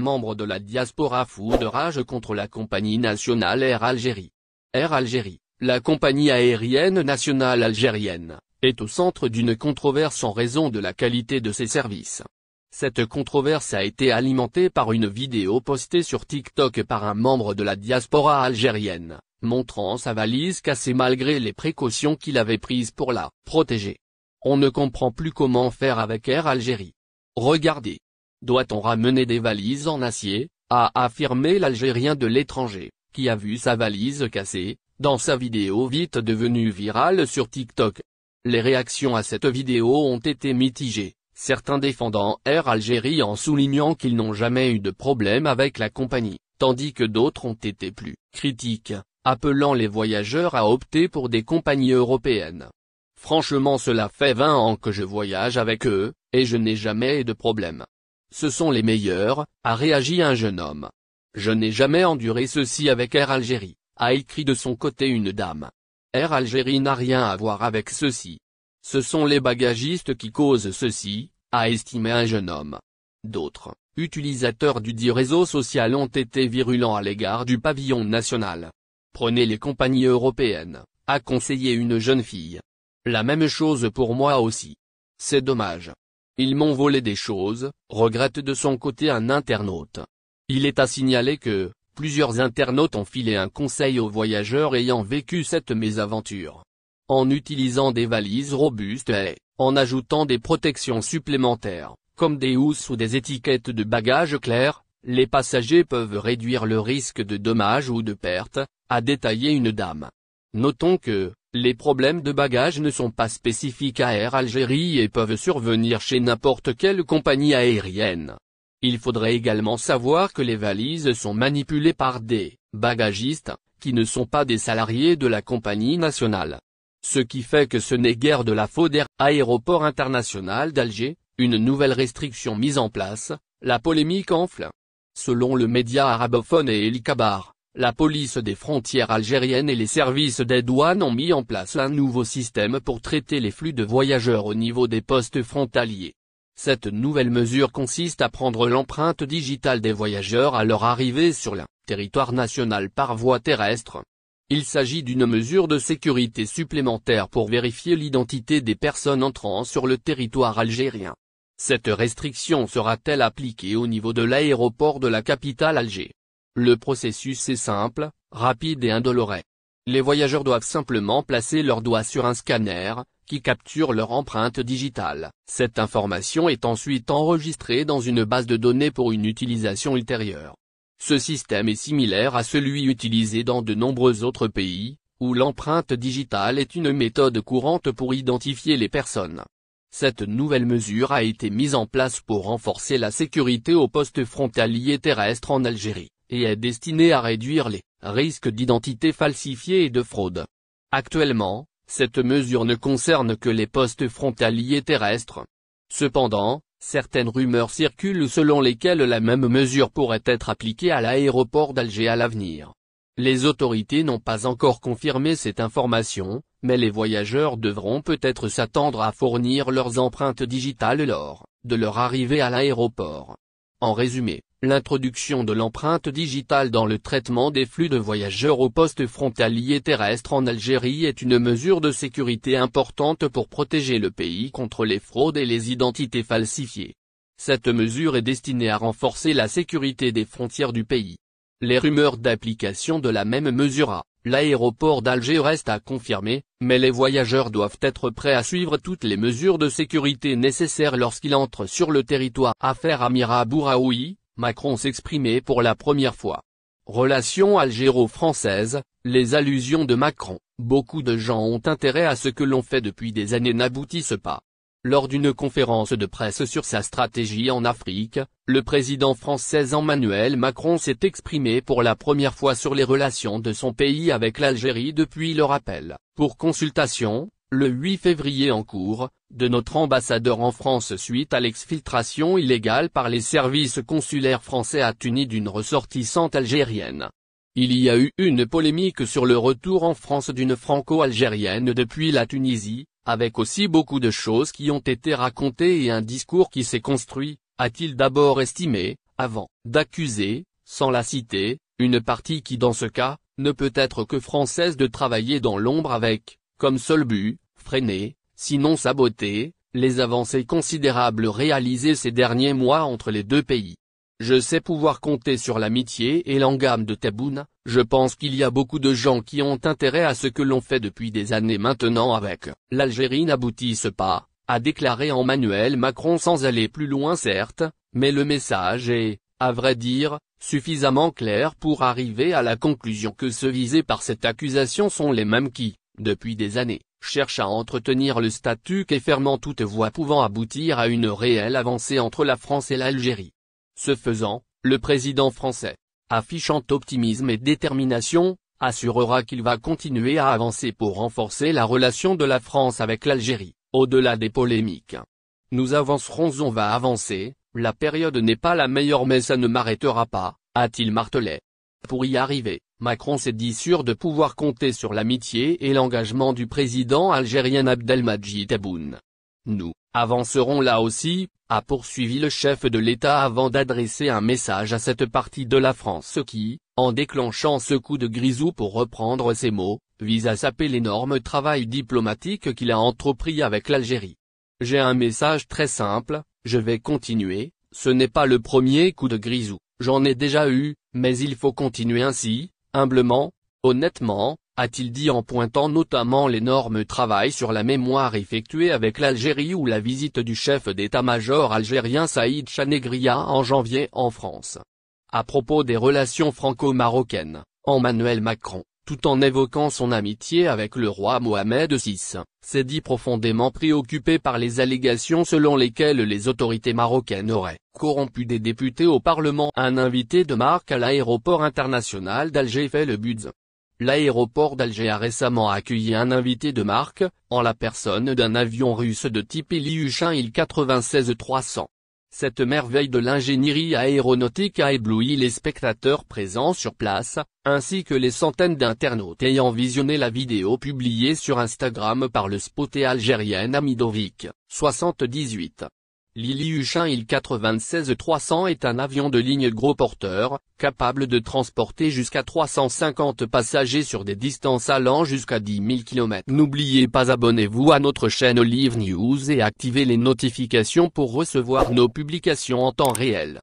membre de la diaspora fou de rage contre la compagnie nationale Air Algérie. Air Algérie, la compagnie aérienne nationale algérienne, est au centre d'une controverse en raison de la qualité de ses services. Cette controverse a été alimentée par une vidéo postée sur TikTok par un membre de la diaspora algérienne, montrant sa valise cassée malgré les précautions qu'il avait prises pour la protéger. On ne comprend plus comment faire avec Air Algérie. Regardez. Doit-on ramener des valises en acier a affirmé l'Algérien de l'étranger, qui a vu sa valise cassée, dans sa vidéo vite devenue virale sur TikTok. Les réactions à cette vidéo ont été mitigées, certains défendant Air Algérie en soulignant qu'ils n'ont jamais eu de problème avec la compagnie, tandis que d'autres ont été plus critiques, appelant les voyageurs à opter pour des compagnies européennes. Franchement cela fait 20 ans que je voyage avec eux, et je n'ai jamais eu de problème. Ce sont les meilleurs, a réagi un jeune homme. Je n'ai jamais enduré ceci avec Air Algérie, a écrit de son côté une dame. Air Algérie n'a rien à voir avec ceci. Ce sont les bagagistes qui causent ceci, a estimé un jeune homme. D'autres, utilisateurs du dit réseau social ont été virulents à l'égard du pavillon national. Prenez les compagnies européennes, a conseillé une jeune fille. La même chose pour moi aussi. C'est dommage. Ils m'ont volé des choses, regrette de son côté un internaute. Il est à signaler que, plusieurs internautes ont filé un conseil aux voyageurs ayant vécu cette mésaventure. En utilisant des valises robustes et, en ajoutant des protections supplémentaires, comme des housses ou des étiquettes de bagages clairs, les passagers peuvent réduire le risque de dommages ou de pertes, a détaillé une dame. Notons que, les problèmes de bagages ne sont pas spécifiques à Air Algérie et peuvent survenir chez n'importe quelle compagnie aérienne. Il faudrait également savoir que les valises sont manipulées par des « bagagistes », qui ne sont pas des salariés de la compagnie nationale. Ce qui fait que ce n'est guère de la faute d'Air Aéroport International d'Alger, une nouvelle restriction mise en place, la polémique enfle. Selon le média arabophone et El Kabar, la police des frontières algériennes et les services des douanes ont mis en place un nouveau système pour traiter les flux de voyageurs au niveau des postes frontaliers. Cette nouvelle mesure consiste à prendre l'empreinte digitale des voyageurs à leur arrivée sur le territoire national par voie terrestre. Il s'agit d'une mesure de sécurité supplémentaire pour vérifier l'identité des personnes entrant sur le territoire algérien. Cette restriction sera-t-elle appliquée au niveau de l'aéroport de la capitale Alger le processus est simple, rapide et indoloré. Les voyageurs doivent simplement placer leurs doigts sur un scanner, qui capture leur empreinte digitale. Cette information est ensuite enregistrée dans une base de données pour une utilisation ultérieure. Ce système est similaire à celui utilisé dans de nombreux autres pays, où l'empreinte digitale est une méthode courante pour identifier les personnes. Cette nouvelle mesure a été mise en place pour renforcer la sécurité aux postes frontaliers terrestres en Algérie et est destiné à réduire les risques d'identité falsifiée et de fraude. Actuellement, cette mesure ne concerne que les postes frontaliers terrestres. Cependant, certaines rumeurs circulent selon lesquelles la même mesure pourrait être appliquée à l'aéroport d'Alger à l'avenir. Les autorités n'ont pas encore confirmé cette information, mais les voyageurs devront peut-être s'attendre à fournir leurs empreintes digitales lors de leur arrivée à l'aéroport. En résumé, l'introduction de l'empreinte digitale dans le traitement des flux de voyageurs au poste frontalier terrestre en Algérie est une mesure de sécurité importante pour protéger le pays contre les fraudes et les identités falsifiées. Cette mesure est destinée à renforcer la sécurité des frontières du pays. Les rumeurs d'application de la même mesure à L'aéroport d'Alger reste à confirmer, mais les voyageurs doivent être prêts à suivre toutes les mesures de sécurité nécessaires lorsqu'ils entrent sur le territoire. Affaire Amira Bouraoui, Macron s'exprimait pour la première fois. Relations algéro-françaises, les allusions de Macron, beaucoup de gens ont intérêt à ce que l'on fait depuis des années n'aboutissent pas. Lors d'une conférence de presse sur sa stratégie en Afrique, le président français Emmanuel Macron s'est exprimé pour la première fois sur les relations de son pays avec l'Algérie depuis le rappel. Pour consultation, le 8 février en cours, de notre ambassadeur en France suite à l'exfiltration illégale par les services consulaires français à Tunis d'une ressortissante algérienne. Il y a eu une polémique sur le retour en France d'une franco-algérienne depuis la Tunisie, avec aussi beaucoup de choses qui ont été racontées et un discours qui s'est construit, a-t-il d'abord estimé, avant d'accuser, sans la citer, une partie qui dans ce cas, ne peut être que française de travailler dans l'ombre avec, comme seul but, freiner, sinon saboter, les avancées considérables réalisées ces derniers mois entre les deux pays. Je sais pouvoir compter sur l'amitié et l'engame de Tabouna. Je pense qu'il y a beaucoup de gens qui ont intérêt à ce que l'on fait depuis des années maintenant avec l'Algérie n'aboutisse pas, a déclaré Emmanuel Macron sans aller plus loin certes, mais le message est, à vrai dire, suffisamment clair pour arriver à la conclusion que ceux visés par cette accusation sont les mêmes qui, depuis des années, cherchent à entretenir le statut quo fermant toute voie pouvant aboutir à une réelle avancée entre la France et l'Algérie. Ce faisant, le président français, affichant optimisme et détermination, assurera qu'il va continuer à avancer pour renforcer la relation de la France avec l'Algérie, au-delà des polémiques. Nous avancerons on va avancer, la période n'est pas la meilleure mais ça ne m'arrêtera pas, a-t-il martelé. Pour y arriver, Macron s'est dit sûr de pouvoir compter sur l'amitié et l'engagement du président algérien Abdelmadjid Tebboune. Nous avancerons là aussi, a poursuivi le chef de l'État avant d'adresser un message à cette partie de la France qui, en déclenchant ce coup de grisou pour reprendre ses mots, vise à saper l'énorme travail diplomatique qu'il a entrepris avec l'Algérie. J'ai un message très simple, je vais continuer, ce n'est pas le premier coup de grisou, j'en ai déjà eu, mais il faut continuer ainsi, humblement, honnêtement, a-t-il dit en pointant notamment l'énorme travail sur la mémoire effectué avec l'Algérie ou la visite du chef d'état-major algérien Saïd Chanegria en janvier en France. À propos des relations franco-marocaines, Emmanuel Macron, tout en évoquant son amitié avec le roi Mohamed VI, s'est dit profondément préoccupé par les allégations selon lesquelles les autorités marocaines auraient corrompu des députés au Parlement. Un invité de marque à l'aéroport international d'Alger fait le buzz. L'aéroport d'Alger a récemment accueilli un invité de marque, en la personne d'un avion russe de type Ilyushin Il-96-300. Cette merveille de l'ingénierie aéronautique a ébloui les spectateurs présents sur place, ainsi que les centaines d'internautes ayant visionné la vidéo publiée sur Instagram par le spoté algérien Amidovic, 78. Huchin IL-96 300 est un avion de ligne gros porteur, capable de transporter jusqu'à 350 passagers sur des distances allant jusqu'à 10 000 km. N'oubliez pas abonnez-vous à notre chaîne Olive News et activez les notifications pour recevoir nos publications en temps réel.